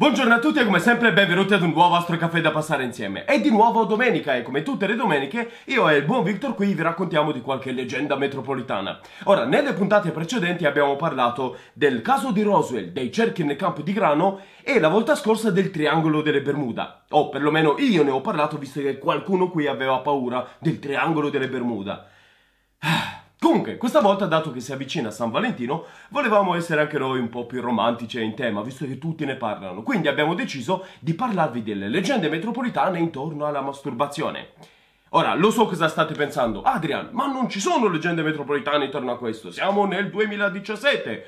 Buongiorno a tutti e come sempre benvenuti ad un nuovo Astro Caffè da passare insieme. È di nuovo domenica e come tutte le domeniche io e il buon Victor qui vi raccontiamo di qualche leggenda metropolitana. Ora, nelle puntate precedenti abbiamo parlato del caso di Roswell, dei cerchi nel campo di grano e la volta scorsa del triangolo delle Bermuda. O perlomeno io ne ho parlato visto che qualcuno qui aveva paura del triangolo delle Bermuda. Ah. Comunque, questa volta, dato che si avvicina San Valentino, volevamo essere anche noi un po' più romantici e in tema, visto che tutti ne parlano. Quindi abbiamo deciso di parlarvi delle leggende metropolitane intorno alla masturbazione. Ora, lo so cosa state pensando. Adrian, ma non ci sono leggende metropolitane intorno a questo. Siamo nel 2017.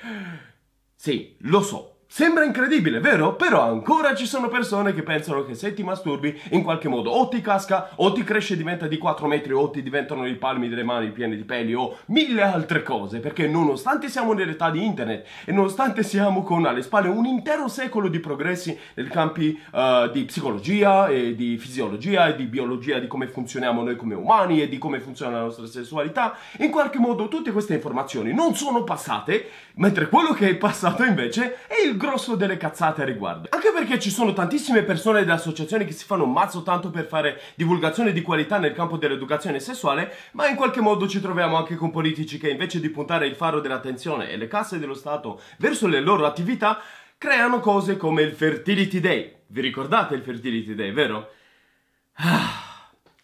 Sì, lo so, Sembra incredibile, vero? Però ancora ci sono persone che pensano che se ti masturbi in qualche modo o ti casca o ti cresce e diventa di 4 metri o ti diventano i palmi delle mani pieni di peli o mille altre cose, perché nonostante siamo nell'età di internet e nonostante siamo con alle spalle un intero secolo di progressi nei campi uh, di psicologia e di fisiologia e di biologia, di come funzioniamo noi come umani e di come funziona la nostra sessualità, in qualche modo tutte queste informazioni non sono passate, mentre quello che è passato invece è il grosso delle cazzate a riguardo. Anche perché ci sono tantissime persone ed associazioni che si fanno un mazzo tanto per fare divulgazione di qualità nel campo dell'educazione sessuale, ma in qualche modo ci troviamo anche con politici che invece di puntare il faro dell'attenzione e le casse dello Stato verso le loro attività, creano cose come il Fertility Day. Vi ricordate il Fertility Day, vero? Ah.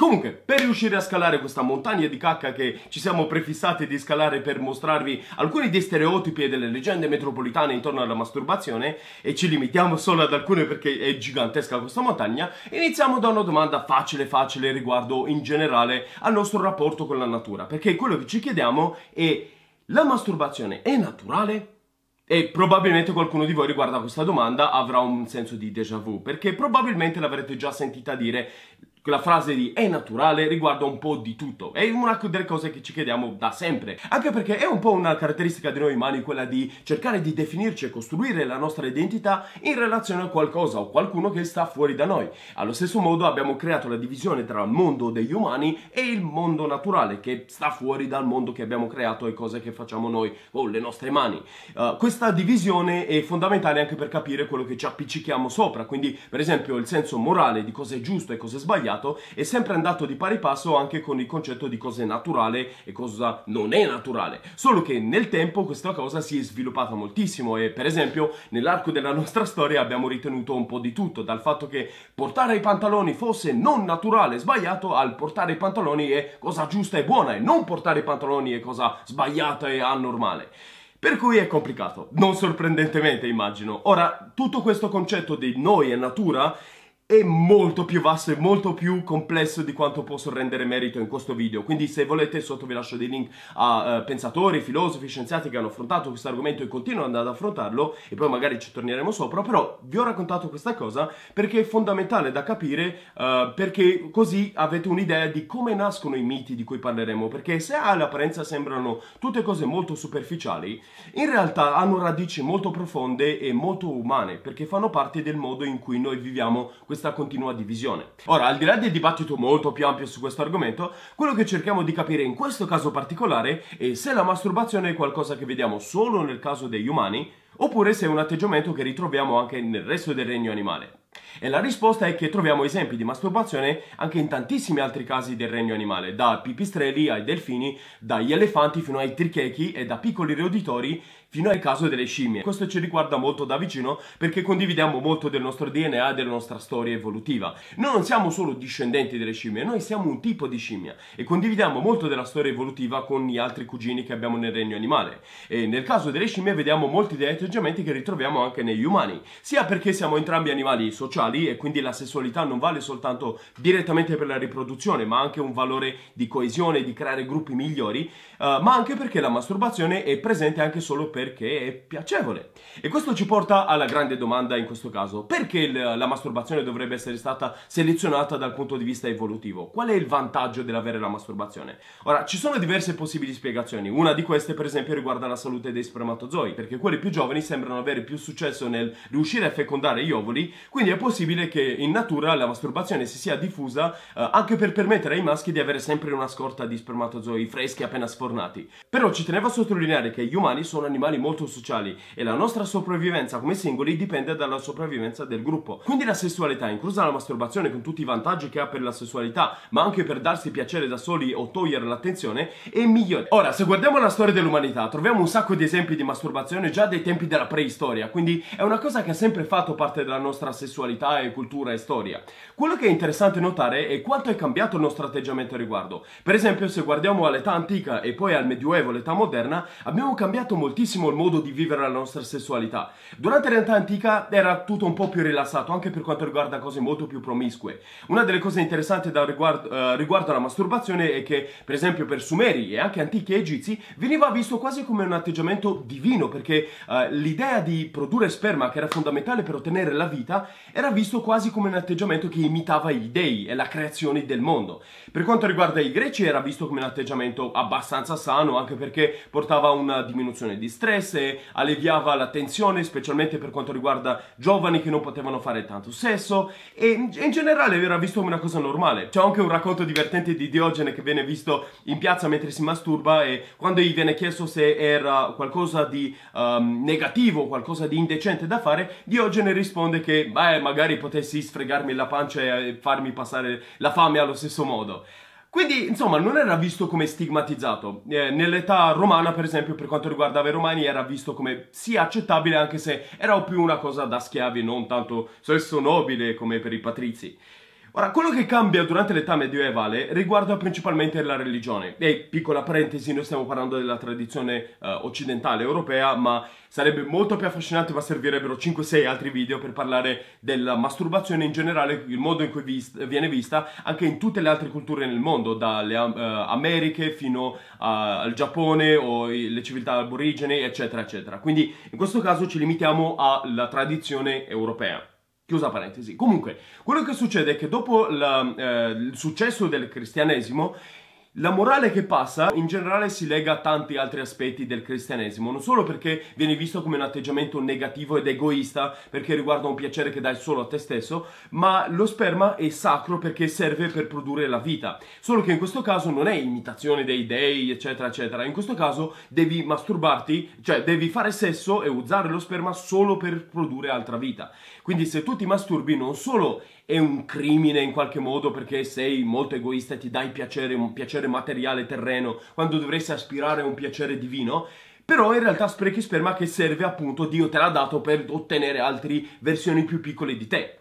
Comunque, per riuscire a scalare questa montagna di cacca che ci siamo prefissati di scalare per mostrarvi alcuni dei stereotipi e delle leggende metropolitane intorno alla masturbazione, e ci limitiamo solo ad alcune perché è gigantesca questa montagna, iniziamo da una domanda facile facile riguardo in generale al nostro rapporto con la natura, perché quello che ci chiediamo è la masturbazione è naturale? E probabilmente qualcuno di voi riguardo a questa domanda avrà un senso di déjà vu, perché probabilmente l'avrete già sentita dire quella frase di è naturale riguarda un po' di tutto. È una delle cose che ci chiediamo da sempre. Anche perché è un po' una caratteristica di noi umani quella di cercare di definirci e costruire la nostra identità in relazione a qualcosa o qualcuno che sta fuori da noi. Allo stesso modo abbiamo creato la divisione tra il mondo degli umani e il mondo naturale che sta fuori dal mondo che abbiamo creato e cose che facciamo noi o le nostre mani. Uh, questa divisione è fondamentale anche per capire quello che ci appiccichiamo sopra. Quindi, per esempio, il senso morale di cosa è giusto e cosa è sbagliato sbagliato è sempre andato di pari passo anche con il concetto di cosa è naturale e cosa non è naturale. Solo che nel tempo questa cosa si è sviluppata moltissimo e per esempio nell'arco della nostra storia abbiamo ritenuto un po' di tutto, dal fatto che portare i pantaloni fosse non naturale, e sbagliato, al portare i pantaloni è cosa giusta e buona e non portare i pantaloni è cosa sbagliata e anormale. Per cui è complicato, non sorprendentemente immagino. Ora, tutto questo concetto di noi e natura è molto più vasto e molto più complesso di quanto posso rendere merito in questo video. Quindi se volete sotto vi lascio dei link a uh, pensatori, filosofi, scienziati che hanno affrontato questo argomento e continuano ad affrontarlo e poi magari ci torneremo sopra, però vi ho raccontato questa cosa perché è fondamentale da capire uh, perché così avete un'idea di come nascono i miti di cui parleremo, perché se all'apparenza sembrano tutte cose molto superficiali, in realtà hanno radici molto profonde e molto umane, perché fanno parte del modo in cui noi viviamo questa questa continua divisione. Ora, al di là del dibattito molto più ampio su questo argomento, quello che cerchiamo di capire in questo caso particolare è se la masturbazione è qualcosa che vediamo solo nel caso degli umani, oppure se è un atteggiamento che ritroviamo anche nel resto del regno animale. E la risposta è che troviamo esempi di masturbazione anche in tantissimi altri casi del regno animale, da pipistrelli ai delfini, dagli elefanti fino ai trichechi e da piccoli roditori fino al caso delle scimmie. Questo ci riguarda molto da vicino perché condividiamo molto del nostro DNA e della nostra storia evolutiva. Noi non siamo solo discendenti delle scimmie, noi siamo un tipo di scimmia e condividiamo molto della storia evolutiva con gli altri cugini che abbiamo nel regno animale. E nel caso delle scimmie vediamo molti degli atteggiamenti che ritroviamo anche negli umani, sia perché siamo entrambi animali sociali e quindi la sessualità non vale soltanto direttamente per la riproduzione, ma anche un valore di coesione, di creare gruppi migliori, uh, ma anche perché la masturbazione è presente anche solo per perché è piacevole. E questo ci porta alla grande domanda in questo caso. Perché la masturbazione dovrebbe essere stata selezionata dal punto di vista evolutivo? Qual è il vantaggio dell'avere la masturbazione? Ora, ci sono diverse possibili spiegazioni. Una di queste, per esempio, riguarda la salute dei spermatozoi, perché quelli più giovani sembrano avere più successo nel riuscire a fecondare gli ovuli, quindi è possibile che in natura la masturbazione si sia diffusa eh, anche per permettere ai maschi di avere sempre una scorta di spermatozoi freschi appena sfornati. Però ci tenevo a sottolineare che gli umani sono animali animali molto sociali e la nostra sopravvivenza come singoli dipende dalla sopravvivenza del gruppo. Quindi la sessualità, inclusa la masturbazione con tutti i vantaggi che ha per la sessualità, ma anche per darsi piacere da soli o togliere l'attenzione, è migliore. Ora, se guardiamo la storia dell'umanità, troviamo un sacco di esempi di masturbazione già dai tempi della preistoria, quindi è una cosa che ha sempre fatto parte della nostra sessualità e cultura e storia. Quello che è interessante notare è quanto è cambiato il nostro atteggiamento al riguardo. Per esempio, se guardiamo all'età antica e poi al medioevo, l'età moderna, abbiamo cambiato moltissimo benissimo il modo di vivere la nostra sessualità. Durante l'età antica era tutto un po' più rilassato, anche per quanto riguarda cose molto più promiscue. Una delle cose interessanti riguardo, eh, riguardo alla masturbazione è che, per esempio, per Sumeri e anche antichi egizi veniva visto quasi come un atteggiamento divino, perché eh, l'idea di produrre sperma, che era fondamentale per ottenere la vita, era visto quasi come un atteggiamento che imitava i dei e la creazione del mondo. Per quanto riguarda i greci era visto come un atteggiamento abbastanza sano, anche perché portava a una diminuzione di stress stress e alleviava la tensione, specialmente per quanto riguarda giovani che non potevano fare tanto sesso e in generale era visto come una cosa normale. C'è anche un racconto divertente di Diogene che viene visto in piazza mentre si masturba e quando gli viene chiesto se era qualcosa di um, negativo, qualcosa di indecente da fare, Diogene risponde che beh, magari potessi sfregarmi la pancia e eh, farmi passare la fame allo stesso modo. Quindi, insomma, non era visto come stigmatizzato. Eh, nell'età romana, per esempio, per quanto riguardava i romani, era visto come sì accettabile, anche se era più una cosa da schiavi, non tanto sesso nobile come per i patrizi. Ora, quello che cambia durante l'età medioevale riguarda principalmente la religione. E piccola parentesi, noi stiamo parlando della tradizione uh, occidentale europea, ma sarebbe molto più affascinante, ma servirebbero 5-6 altri video per parlare della masturbazione in generale, il modo in cui vist- viene vista anche in tutte le altre culture nel mondo, dalle uh, Americhe fino a, al Giappone o i- le civiltà aborigene, eccetera, eccetera. Quindi in questo caso ci limitiamo alla tradizione europea. Chiusa parentesi. Comunque, quello che succede è che dopo la, eh, il successo del cristianesimo, la morale che passa in generale si lega a tanti altri aspetti del cristianesimo, non solo perché viene visto come un atteggiamento negativo ed egoista, perché riguarda un piacere che dai solo a te stesso, ma lo sperma è sacro perché serve per produrre la vita. Solo che in questo caso non è imitazione dei dei, eccetera, eccetera. In questo caso devi masturbarti, cioè devi fare sesso e usare lo sperma solo per produrre altra vita. Quindi se tu ti masturbi non solo è un crimine in qualche modo perché sei molto egoista e ti dai piacere, un piacere materiale terreno, quando dovresti aspirare a un piacere divino, però in realtà sprechi sperma che serve appunto, Dio te l'ha dato per ottenere altre versioni più piccole di te.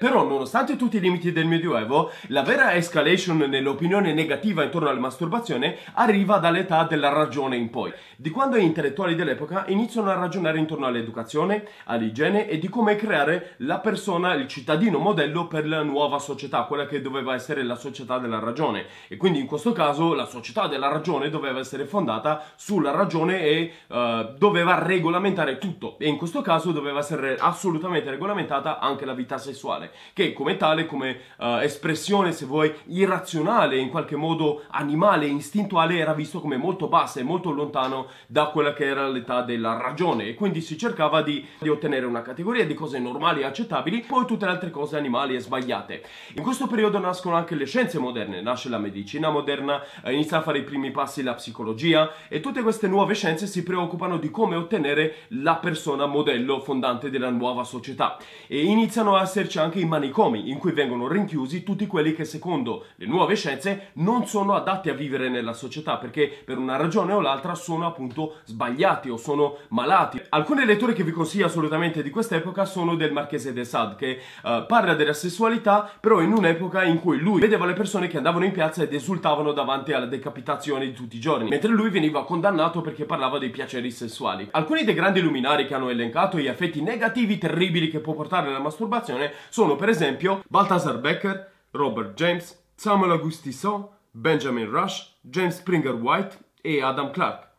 Però, nonostante tutti i limiti del Medioevo, la vera escalation nell'opinione negativa intorno alla masturbazione arriva dall'età della ragione in poi, di quando gli intellettuali dell'epoca iniziano a ragionare intorno all'educazione, all'igiene e di come creare la persona, il cittadino modello per la nuova società, quella che doveva essere la società della ragione. E quindi in questo caso la società della ragione doveva essere fondata sulla ragione e uh, doveva regolamentare tutto. E in questo caso doveva essere assolutamente regolamentata anche la vita sessuale che come tale, come uh, espressione, se vuoi, irrazionale, in qualche modo animale, istintuale, era visto come molto bassa e molto lontano da quella che era l'età della ragione e quindi si cercava di, di ottenere una categoria di cose normali e accettabili, poi tutte le altre cose animali e sbagliate. In questo periodo nascono anche le scienze moderne, nasce la medicina moderna, eh, inizia a fare i primi passi la psicologia e tutte queste nuove scienze si preoccupano di come ottenere la persona modello fondante della nuova società e iniziano a esserci anche anche i manicomi in cui vengono rinchiusi tutti quelli che secondo le nuove scienze non sono adatti a vivere nella società perché per una ragione o l'altra sono appunto sbagliati o sono malati. Alcune letture che vi consiglio assolutamente di quest'epoca sono del Marchese de Sade che uh, parla della sessualità però in un'epoca in cui lui vedeva le persone che andavano in piazza ed esultavano davanti alla decapitazione di tutti i giorni mentre lui veniva condannato perché parlava dei piaceri sessuali. Alcuni dei grandi luminari che hanno elencato gli affetti negativi terribili che può portare la masturbazione sono sono per esempio Balthasar Becker, Robert James, Samuel Auguste Benjamin Rush, James Springer White e Adam Clark.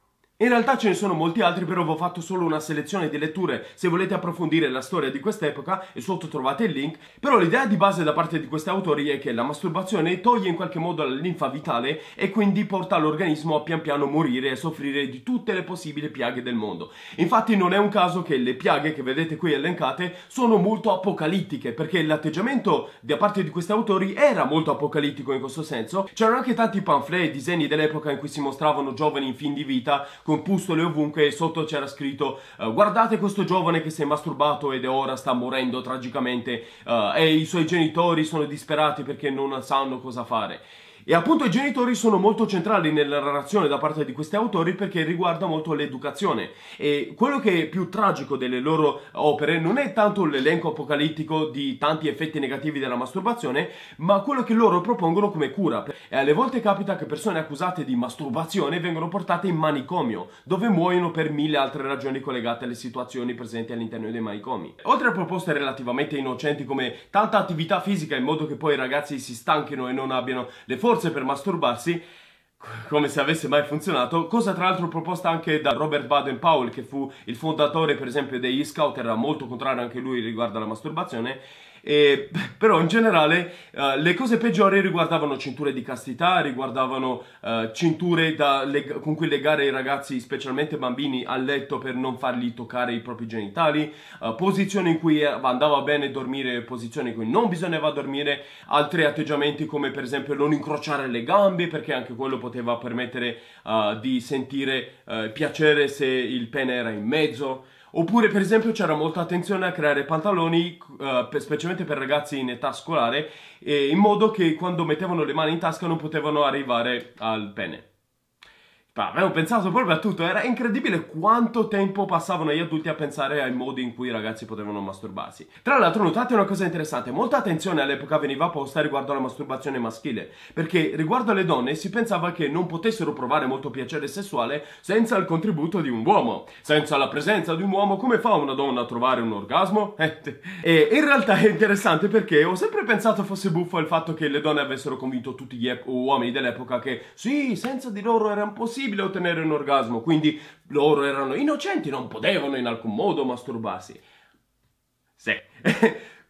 In realtà ce ne sono molti altri, però vi ho fatto solo una selezione di letture. Se volete approfondire la storia di quest'epoca, e sotto trovate il link. Però l'idea di base da parte di questi autori è che la masturbazione toglie in qualche modo la linfa vitale e quindi porta l'organismo a pian piano morire e soffrire di tutte le possibili piaghe del mondo. Infatti non è un caso che le piaghe che vedete qui elencate sono molto apocalittiche, perché l'atteggiamento da parte di questi autori era molto apocalittico in questo senso. C'erano anche tanti pamphlet e disegni dell'epoca in cui si mostravano giovani in fin di vita con pustole ovunque e sotto c'era scritto uh, guardate questo giovane che si è masturbato ed ora sta morendo tragicamente uh, e i suoi genitori sono disperati perché non sanno cosa fare. E appunto i genitori sono molto centrali nella narrazione da parte di questi autori perché riguarda molto l'educazione. E quello che è più tragico delle loro opere non è tanto l'elenco apocalittico di tanti effetti negativi della masturbazione, ma quello che loro propongono come cura. E alle volte capita che persone accusate di masturbazione vengono portate in manicomio, dove muoiono per mille altre ragioni collegate alle situazioni presenti all'interno dei manicomi. Oltre a proposte relativamente innocenti come tanta attività fisica in modo che poi i ragazzi si stanchino e non abbiano le forze forse per masturbarsi, come se avesse mai funzionato, cosa tra l'altro proposta anche da Robert Baden-Powell, che fu il fondatore per esempio degli scout, era molto contrario anche lui riguardo alla masturbazione, e, però in generale uh, le cose peggiori riguardavano cinture di castità, riguardavano uh, cinture da, le, con cui legare i ragazzi, specialmente bambini, a letto per non fargli toccare i propri genitali, uh, posizioni in cui andava bene dormire, posizioni in cui non bisognava dormire, altri atteggiamenti come per esempio non incrociare le gambe perché anche quello poteva permettere di sentire piacere se il pene era in mezzo. Oppure, per esempio, c'era molta attenzione a creare pantaloni, uh, specialmente per ragazzi in età scolare, eh, in modo che quando mettevano le mani in tasca non potevano arrivare al pene realtà. Avevo pensato proprio a tutto, era incredibile quanto tempo passavano gli adulti a pensare ai modi in cui i ragazzi potevano masturbarsi. Tra l'altro notate una cosa interessante, molta attenzione all'epoca veniva posta riguardo alla masturbazione maschile, perché riguardo alle donne si pensava che non potessero provare molto piacere sessuale senza il contributo di un uomo. Senza la presenza di un uomo come fa una donna a trovare un orgasmo? Eh, e in realtà è interessante perché ho sempre pensato fosse buffo il fatto che le donne avessero convinto tutti gli uomini dell'epoca che sì, senza di loro era impossibile possibile ottenere un orgasmo, quindi loro erano innocenti, non potevano in alcun modo masturbarsi. Sì.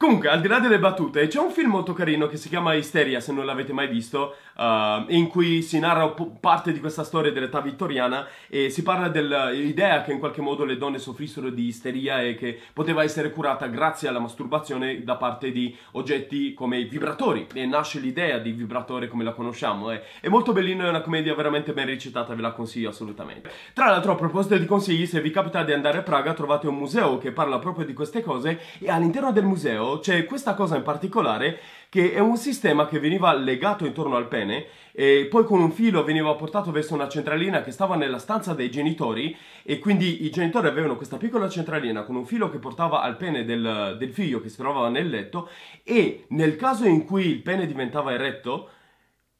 Comunque, al di là delle battute, c'è un film molto carino che si chiama Isteria, se non l'avete mai visto, uh, in cui si narra parte di questa storia dell'età vittoriana e si parla dell'idea che in qualche modo le donne soffrissero di isteria e che poteva essere curata grazie alla masturbazione da parte di oggetti come i vibratori. E nasce l'idea di vibratore come la conosciamo. Eh. È molto bellino, è una commedia veramente ben recitata, ve la consiglio assolutamente. Tra l'altro, a proposito di consigli, se vi capita di andare a Praga, trovate un museo che parla proprio di queste cose e all'interno del museo c'è questa cosa in particolare che è un sistema che veniva legato intorno al pene e poi con un filo veniva portato verso una centralina che stava nella stanza dei genitori e quindi i genitori avevano questa piccola centralina con un filo che portava al pene del, del figlio che si trovava nel letto e nel caso in cui il pene diventava eretto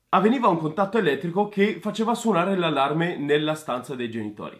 avveniva un contatto elettrico che faceva suonare l'allarme nella stanza dei genitori.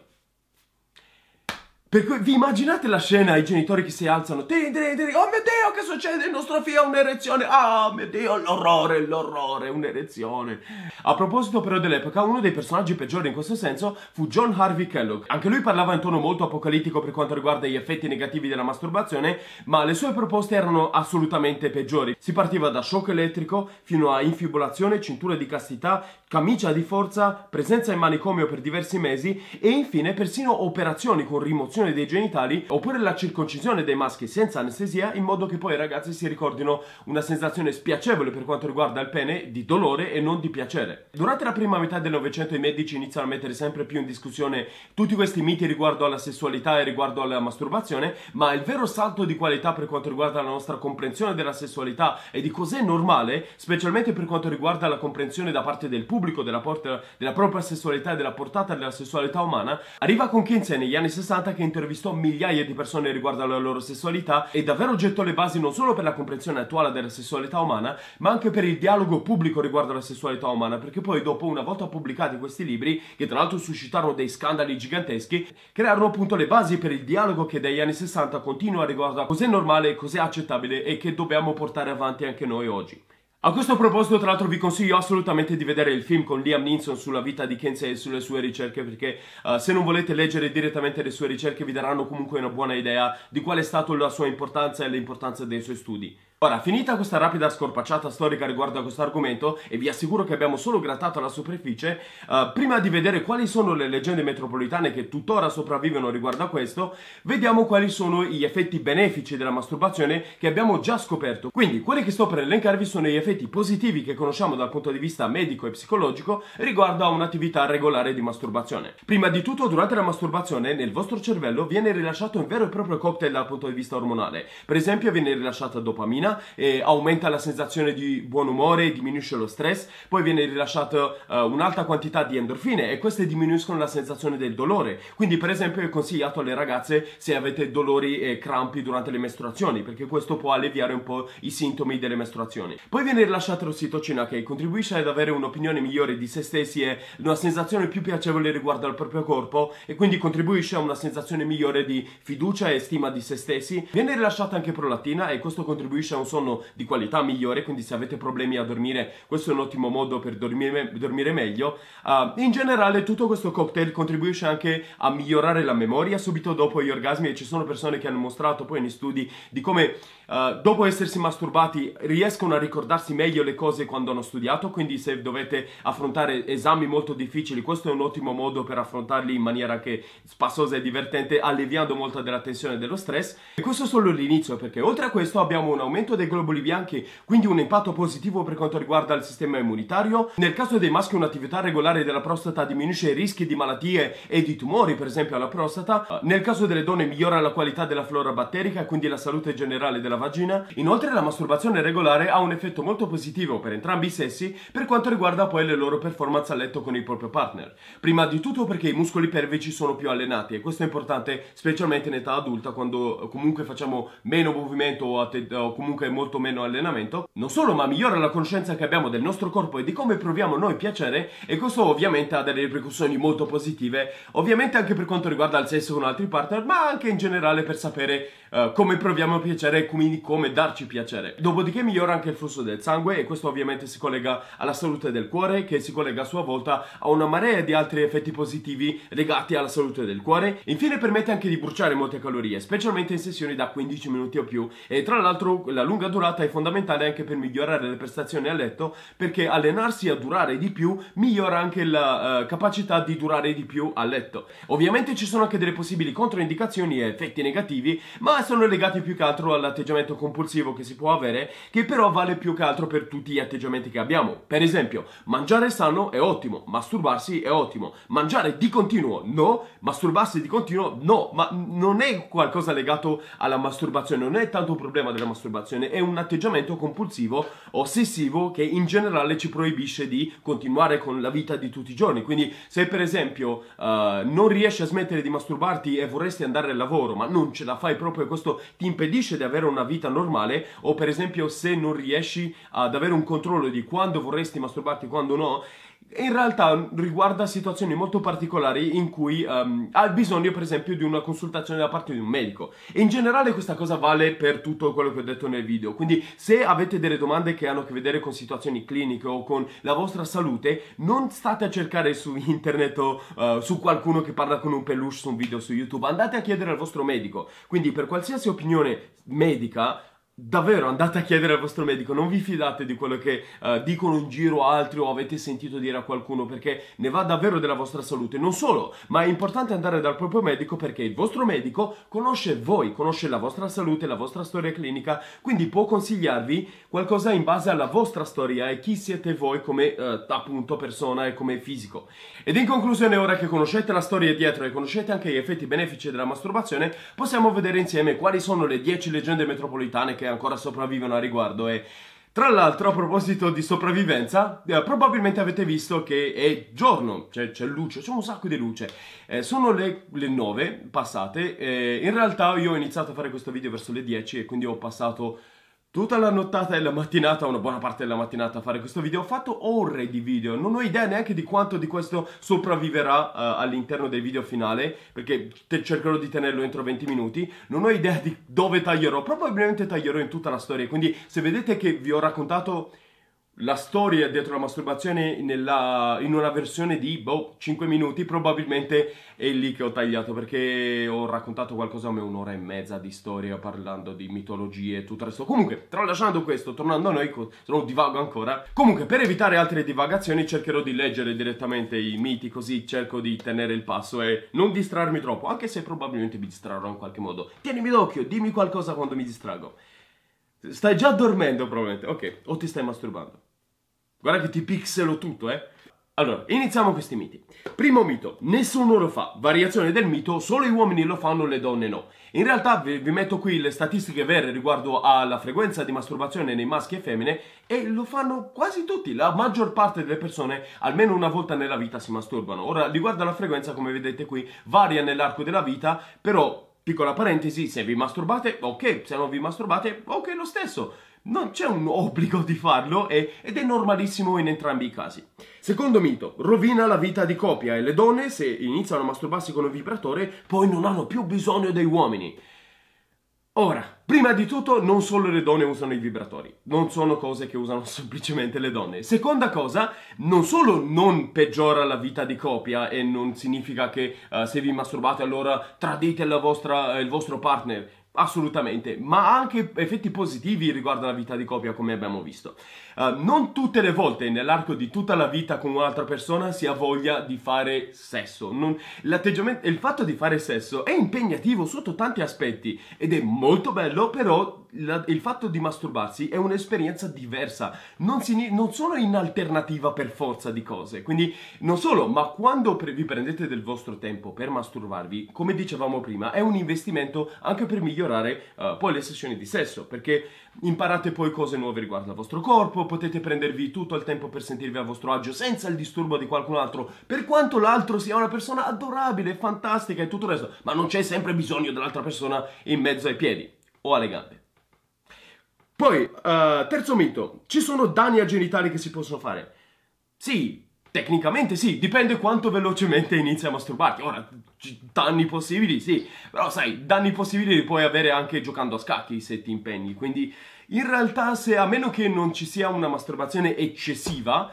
Per cui vi immaginate la scena, i genitori che si alzano, oh mio Dio che succede, il nostro figlio ha un'erezione, oh mio Dio l'orrore, l'orrore, un'erezione. A proposito però dell'epoca, uno dei personaggi peggiori in questo senso fu John Harvey Kellogg. Anche lui parlava in tono molto apocalittico per quanto riguarda gli effetti negativi della masturbazione, ma le sue proposte erano assolutamente peggiori. Si partiva da shock elettrico fino a infibulazione, cintura di castità, camicia di forza, presenza in manicomio per diversi mesi e infine persino operazioni con rimozione mutilazione dei genitali oppure la circoncisione dei maschi senza anestesia in modo che poi i ragazzi si ricordino una sensazione spiacevole per quanto riguarda il pene di dolore e non di piacere. Durante la prima metà del Novecento i medici iniziano a mettere sempre più in discussione tutti questi miti riguardo alla sessualità e riguardo alla masturbazione, ma il vero salto di qualità per quanto riguarda la nostra comprensione della sessualità e di cos'è normale, specialmente per quanto riguarda la comprensione da parte del pubblico della, porta, della propria sessualità e della portata della sessualità umana, arriva con Kinsey negli anni 60 che intervistò migliaia di persone riguardo alla loro sessualità e davvero gettò le basi non solo per la comprensione attuale della sessualità umana, ma anche per il dialogo pubblico riguardo alla sessualità umana, perché poi dopo una volta pubblicati questi libri, che tra l'altro suscitarono dei scandali giganteschi, crearono appunto le basi per il dialogo che dagli anni 60 continua riguardo a cos'è normale, cos'è accettabile e che dobbiamo portare avanti anche noi oggi. A questo proposito, tra l'altro, vi consiglio assolutamente di vedere il film con Liam Neeson sulla vita di Keynes e sulle sue ricerche, perché uh, se non volete leggere direttamente le sue ricerche, vi daranno comunque una buona idea di qual è stata la sua importanza e l'importanza dei suoi studi. Ora, finita questa rapida scorpacciata storica riguardo a questo argomento, e vi assicuro che abbiamo solo grattato la superficie, eh, prima di vedere quali sono le leggende metropolitane che tuttora sopravvivono riguardo a questo, vediamo quali sono gli effetti benefici della masturbazione che abbiamo già scoperto. Quindi, quelli che sto per elencarvi sono gli effetti positivi che conosciamo dal punto di vista medico e psicologico riguardo a un'attività regolare di masturbazione. Prima di tutto, durante la masturbazione, nel vostro cervello viene rilasciato un vero e proprio cocktail dal punto di vista ormonale. Per esempio, viene rilasciata dopamina, e aumenta la sensazione di buon umore, diminuisce lo stress, poi viene rilasciata uh, eh, un'alta quantità di endorfine e queste diminuiscono la sensazione del dolore. Quindi per esempio è consigliato alle ragazze se avete dolori e crampi durante le mestruazioni, perché questo può alleviare un po' i sintomi delle mestruazioni. Poi viene rilasciata l'ossitocina che contribuisce ad avere un'opinione migliore di se stessi e una sensazione più piacevole riguardo al proprio corpo e quindi contribuisce a una sensazione migliore di fiducia e stima di se stessi. Viene rilasciata anche prolattina e questo contribuisce a un sonno di qualità migliore, quindi se avete problemi a dormire questo è un ottimo modo per dormire, dormire meglio. Uh, in generale tutto questo cocktail contribuisce anche a migliorare la memoria subito dopo gli orgasmi e ci sono persone che hanno mostrato poi negli studi di come uh, dopo essersi masturbati riescono a ricordarsi meglio le cose quando hanno studiato, quindi se dovete affrontare esami molto difficili questo è un ottimo modo per affrontarli in maniera anche spassosa e divertente, alleviando molto della tensione e dello stress. E questo è solo l'inizio perché oltre a questo abbiamo un aumento aumento dei globuli bianchi, quindi un impatto positivo per quanto riguarda il sistema immunitario. Nel caso dei maschi un'attività regolare della prostata diminuisce i rischi di malattie e di tumori, per esempio alla prostata. Nel caso delle donne migliora la qualità della flora batterica, quindi la salute generale della vagina. Inoltre la masturbazione regolare ha un effetto molto positivo per entrambi i sessi per quanto riguarda poi le loro performance a letto con il proprio partner. Prima di tutto perché i muscoli pervici sono più allenati e questo è importante specialmente in età adulta quando comunque facciamo meno movimento o, o comunque comunque molto meno allenamento, non solo ma migliora la conoscenza che abbiamo del nostro corpo e di come proviamo noi piacere e questo ovviamente ha delle ripercussioni molto positive, ovviamente anche per quanto riguarda il sesso con altri partner, ma anche in generale per sapere uh, come proviamo piacere e quindi come darci piacere. Dopodiché migliora anche il flusso del sangue e questo ovviamente si collega alla salute del cuore che si collega a sua volta a una marea di altri effetti positivi legati alla salute del cuore. Infine permette anche di bruciare molte calorie, specialmente in sessioni da 15 minuti o più e tra l'altro la della lunga durata è fondamentale anche per migliorare le prestazioni a letto perché allenarsi a durare di più migliora anche la uh, capacità di durare di più a letto. Ovviamente ci sono anche delle possibili controindicazioni e effetti negativi, ma sono legati più che altro all'atteggiamento compulsivo che si può avere, che però vale più che altro per tutti gli atteggiamenti che abbiamo. Per esempio, mangiare sano è ottimo, masturbarsi è ottimo, mangiare di continuo no, masturbarsi di continuo no, ma non è qualcosa legato alla masturbazione, non è tanto un problema della masturbazione procrastinazione è un atteggiamento compulsivo, ossessivo, che in generale ci proibisce di continuare con la vita di tutti i giorni. Quindi se per esempio uh, non riesci a smettere di masturbarti e vorresti andare al lavoro, ma non ce la fai proprio questo ti impedisce di avere una vita normale, o per esempio se non riesci ad avere un controllo di quando vorresti masturbarti e quando no, in realtà riguarda situazioni molto particolari in cui um, ha bisogno per esempio di una consultazione da parte di un medico in generale questa cosa vale per tutto quello che ho detto nel video quindi se avete delle domande che hanno a che vedere con situazioni cliniche o con la vostra salute non state a cercare su internet o uh, su qualcuno che parla con un peluche su un video su youtube andate a chiedere al vostro medico quindi per qualsiasi opinione medica Davvero andate a chiedere al vostro medico, non vi fidate di quello che uh, dicono in giro altri o avete sentito dire a qualcuno perché ne va davvero della vostra salute. Non solo, ma è importante andare dal proprio medico perché il vostro medico conosce voi, conosce la vostra salute, la vostra storia clinica, quindi può consigliarvi qualcosa in base alla vostra storia e chi siete voi come uh, appunto persona e come fisico. Ed in conclusione, ora che conoscete la storia dietro e conoscete anche gli effetti benefici della masturbazione, possiamo vedere insieme quali sono le 10 leggende metropolitane che che ancora sopravvivono a riguardo e tra l'altro, a proposito di sopravvivenza, eh, probabilmente avete visto che è giorno, cioè c'è luce, c'è un sacco di luce. Eh, sono le, le 9 passate, eh, in realtà io ho iniziato a fare questo video verso le 10 e quindi ho passato tutta la nottata e la mattinata, una buona parte della mattinata a fare questo video. Ho fatto ore di video, non ho idea neanche di quanto di questo sopravviverà uh, all'interno del video finale, perché cercherò di tenerlo entro 20 minuti. Non ho idea di dove taglierò, probabilmente taglierò in tutta la storia, quindi se vedete che vi ho raccontato la storia dietro la masturbazione nella, in una versione di boh, 5 minuti probabilmente è lì che ho tagliato perché ho raccontato qualcosa come un'ora e mezza di storia parlando di mitologie e tutto il resto. Comunque, tralasciando questo, tornando a noi, sono divago ancora. Comunque, per evitare altre divagazioni cercherò di leggere direttamente i miti così cerco di tenere il passo e non distrarmi troppo, anche se probabilmente mi distrarrò in qualche modo. Tienimi d'occhio, dimmi qualcosa quando mi distrago. Stai già dormendo probabilmente, ok, o ti stai masturbando. Guarda che ti pixelo tutto, eh. Allora, iniziamo questi miti. Primo mito, nessuno lo fa. Variazione del mito, solo gli uomini lo fanno, le donne no. In realtà vi, vi, metto qui le statistiche vere riguardo alla frequenza di masturbazione nei maschi e femmine e lo fanno quasi tutti, la maggior parte delle persone almeno una volta nella vita si masturbano. Ora, riguardo alla frequenza, come vedete qui, varia nell'arco della vita, però Piccola parentesi, se vi masturbate, ok, se non vi masturbate, ok lo stesso. Non c'è un obbligo di farlo e, ed è normalissimo in entrambi i casi. Secondo mito, rovina la vita di coppia e le donne, se iniziano a masturbarsi con un vibratore, poi non hanno più bisogno dei uomini. Ora, prima di tutto, non solo le donne usano i vibratori, non sono cose che usano semplicemente le donne. Seconda cosa, non solo non peggiora la vita di coppia e non significa che uh, se vi masturbate allora tradite vostra, eh, il vostro partner, assolutamente, ma ha anche effetti positivi riguardo alla vita di coppia come abbiamo visto. Eh, non tutte le volte nell'arco di tutta la vita con un'altra persona si ha voglia di fare sesso. Non... L'atteggiamento, il fatto di fare sesso è impegnativo sotto tanti aspetti ed è molto bello, però la, il fatto di masturbarsi è un'esperienza diversa. Non, si, non, sono in alternativa per forza di cose. Quindi, non solo, ma quando pre- vi prendete del vostro tempo per masturbarvi, come dicevamo prima, è un investimento anche per migliorare uh, poi le sessioni di sesso. Perché Imparate poi cose nuove riguardo al vostro corpo, potete prendervi tutto il tempo per sentirvi a vostro agio senza il disturbo di qualcun altro, per quanto l'altro sia una persona adorabile, fantastica e tutto il resto, ma non c'è sempre bisogno dell'altra persona in mezzo ai piedi o alle gambe. Poi, uh, terzo mito, ci sono danni a genitali che si possono fare. Sì, Tecnicamente sì, dipende quanto velocemente inizi a masturbarti. Ora, danni possibili sì, però sai, danni possibili li puoi avere anche giocando a scacchi se ti impegni. Quindi, in realtà, se a meno che non ci sia una masturbazione eccessiva,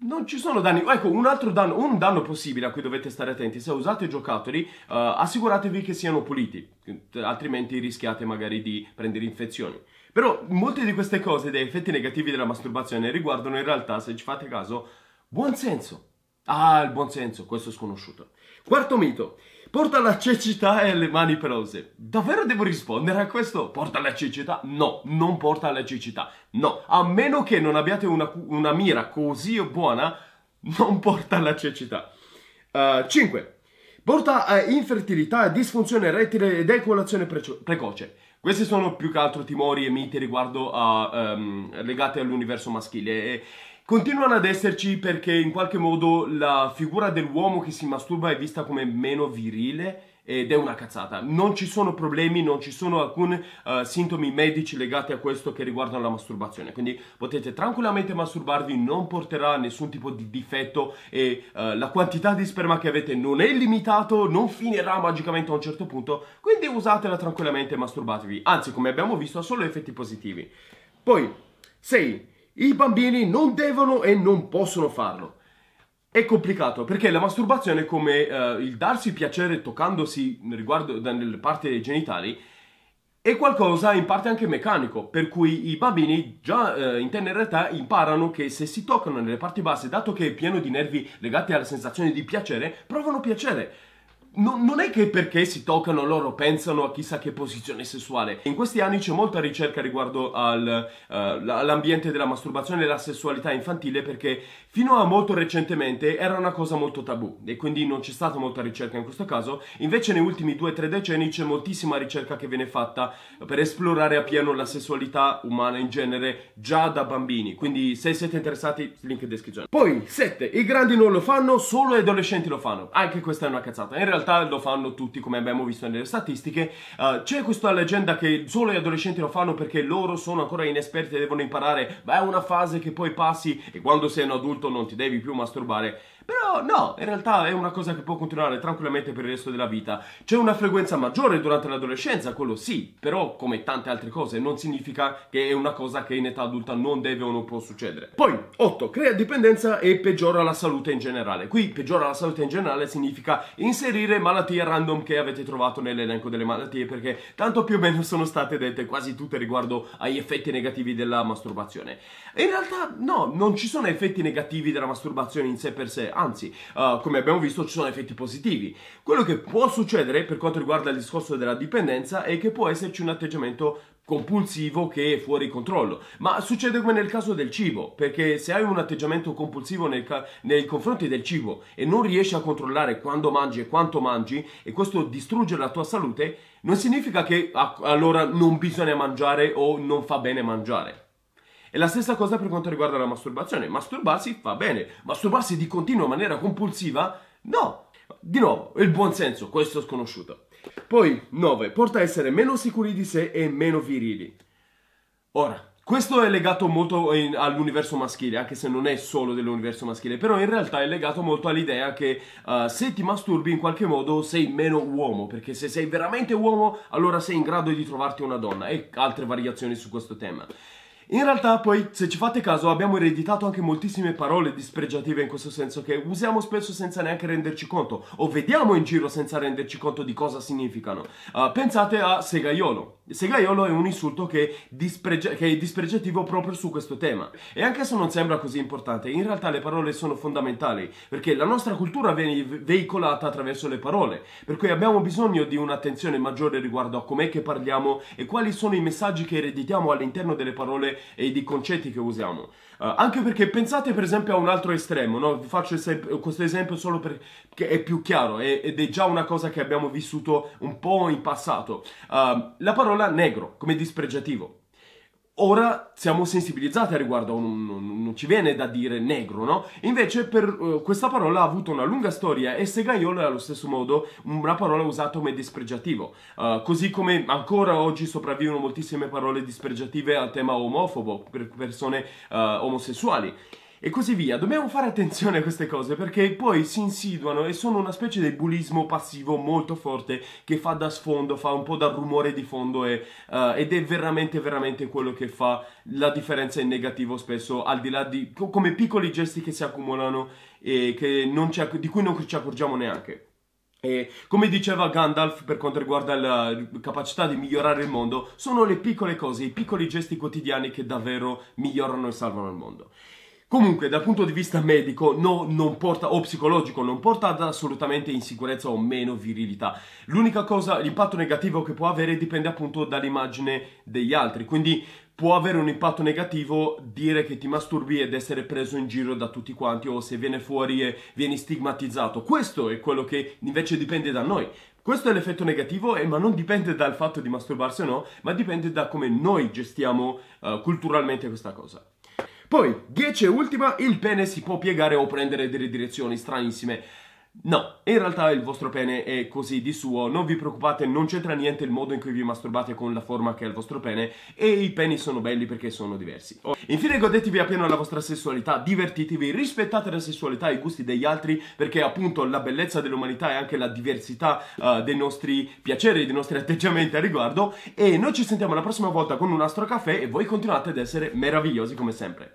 non ci sono danni. Ecco, un altro danno, un danno possibile a cui dovete stare attenti, se usate giocattoli, uh, assicuratevi che siano puliti, altrimenti rischiate magari di prendere infezioni. Però molte di queste cose, dei effetti negativi della masturbazione, riguardano in realtà, se ci fate caso, Buon senso. Ah, il buon senso, questo è sconosciuto. Quarto mito. Porta alla cecità e alle mani pelose. Davvero devo rispondere a questo? Porta alla cecità? No, non porta alla cecità. No, a meno che non abbiate una, una mira così buona, non porta alla cecità. 5. Uh, eh, porta a eh, infertilità, disfunzione erettile ed ejaculazione precoce. Questi sono più che altro timori e miti riguardo a, um, legati all'universo maschile. E, Continuano ad esserci perché in qualche modo la figura dell'uomo che si masturba è vista come meno virile ed è una cazzata. Non ci sono problemi, non ci sono alcun uh, sintomi medici legati a questo che riguardano la masturbazione. Quindi potete tranquillamente masturbarvi, non porterà nessun tipo di difetto e uh, la quantità di sperma che avete non è limitato, non finirà magicamente a un certo punto. Quindi usatela tranquillamente e masturbatevi. Anzi, come abbiamo visto, ha solo effetti positivi. Poi, 6. I bambini non devono e non possono farlo. È complicato perché la masturbazione, come uh, il darsi piacere toccandosi riguardo nelle parti dei genitali, è qualcosa in parte anche meccanico, per cui i bambini già uh, in tenera età imparano che se si toccano nelle parti basse, dato che è pieno di nervi legati alla sensazione di piacere, provano piacere. No, non è che perché si toccano loro pensano a chissà che posizione sessuale. In questi anni c'è molta ricerca riguardo al, uh, all'ambiente della masturbazione e la sessualità infantile perché fino a molto recentemente era una cosa molto tabù e quindi non c'è stata molta ricerca in questo caso. Invece negli ultimi 2-3 decenni c'è moltissima ricerca che viene fatta per esplorare appieno la sessualità umana in genere già da bambini. Quindi se siete interessati, link in descrizione. Poi 7. I grandi non lo fanno, solo gli adolescenti lo fanno. Anche questa è una cazzata. In realtà realtà lo fanno tutti, come abbiamo visto nelle statistiche. Uh, c'è questa leggenda che solo gli adolescenti lo fanno perché loro sono ancora inesperti e devono imparare, ma è una fase che poi passi e quando sei un adulto non ti devi più masturbare. Però no, in realtà è una cosa che può continuare tranquillamente per il resto della vita. C'è una frequenza maggiore durante l'adolescenza, quello sì, però come tante altre cose non significa che è una cosa che in età adulta non deve o non può succedere. Poi, 8. Crea dipendenza e peggiora la salute in generale. Qui peggiora la salute in generale significa inserire malattie random che avete trovato nell'elenco delle malattie perché tanto più o meno sono state dette quasi tutte riguardo agli effetti negativi della masturbazione. In realtà no, non ci sono effetti negativi della masturbazione in sé per sé, anzi, uh, come abbiamo visto, ci sono effetti positivi. Quello che può succedere per quanto riguarda il discorso della dipendenza è che può esserci un atteggiamento compulsivo che è fuori controllo. Ma succede come nel caso del cibo, perché se hai un atteggiamento compulsivo nel ca- nei confronti del cibo e non riesci a controllare quando mangi e quanto mangi, e questo distrugge la tua salute, non significa che allora non bisogna mangiare o non fa bene mangiare. E la stessa cosa per quanto riguarda la masturbazione. Masturbarsi fa bene, masturbarsi di continuo in maniera compulsiva, no. Di nuovo, il buon senso, questo è sconosciuto. Poi, 9. Porta a essere meno sicuri di sé e meno virili. Ora, questo è legato molto in, all'universo maschile, anche se non è solo dell'universo maschile, però in realtà è legato molto all'idea che uh, se ti masturbi in qualche modo sei meno uomo, perché se sei veramente uomo allora sei in grado di trovarti una donna e altre variazioni su questo tema. In realtà poi, se ci fate caso, abbiamo ereditato anche moltissime parole dispregiative in questo senso che usiamo spesso senza neanche renderci conto o vediamo in giro senza renderci conto di cosa significano. Uh, pensate a segaiolo segaiolo è un insulto che, disprege- che, è dispregiativo proprio su questo tema. E anche se non sembra così importante, in realtà le parole sono fondamentali, perché la nostra cultura viene veicolata attraverso le parole, per cui abbiamo bisogno di un'attenzione maggiore riguardo a com'è che parliamo e quali sono i messaggi che ereditiamo all'interno delle parole e dei concetti che usiamo. Eh, anche perché pensate per esempio a un altro estremo, no? vi faccio esempio, questo esempio solo perché è più chiaro è, ed è già una cosa che abbiamo vissuto un po' in passato. Uh, la parola negro come dispregiativo. Ora siamo sensibilizzati riguardo a un, un, non ci viene da dire negro, no? Invece per, uh, questa parola ha avuto una lunga storia e segaiolo è allo stesso modo una parola usata come dispregiativo, uh, così come ancora oggi sopravvivono moltissime parole dispregiative al tema omofobo per persone uh, omosessuali e così via. Dobbiamo fare attenzione a queste cose perché poi si insiduano e sono una specie di bullismo passivo molto forte che fa da sfondo, fa un po' da rumore di fondo e, uh, ed è veramente, veramente quello che fa la differenza in negativo spesso, al di là di co- come piccoli gesti che si accumulano e ci, di cui non ci accorgiamo neanche. E come diceva Gandalf per quanto riguarda la capacità di migliorare il mondo, sono le piccole cose, i piccoli gesti quotidiani che davvero migliorano e salvano il mondo. Comunque, dal punto di vista medico no, non porta, o psicologico, non porta ad assolutamente insicurezza o meno virilità. L'unica cosa, l'impatto negativo che può avere dipende appunto dall'immagine degli altri. Quindi può avere un impatto negativo dire che ti masturbi ed essere preso in giro da tutti quanti o se viene fuori e vieni stigmatizzato. Questo è quello che invece dipende da noi. Questo è l'effetto negativo, eh, ma non dipende dal fatto di masturbarsi o no, ma dipende da come noi gestiamo eh, culturalmente questa cosa. Poi, 10 e ultima, il pene si può piegare o prendere delle direzioni stranissime. No, in realtà il vostro pene è così di suo, non vi preoccupate, non c'entra niente il modo in cui vi masturbate con la forma che è il vostro pene e i peni sono belli perché sono diversi. Infine godetevi appieno la vostra sessualità, divertitevi, rispettate la sessualità e i gusti degli altri perché appunto la bellezza dell'umanità è anche la diversità uh, dei nostri piaceri, dei nostri atteggiamenti a riguardo e noi ci sentiamo la prossima volta con un astro caffè e voi continuate ad essere meravigliosi come sempre.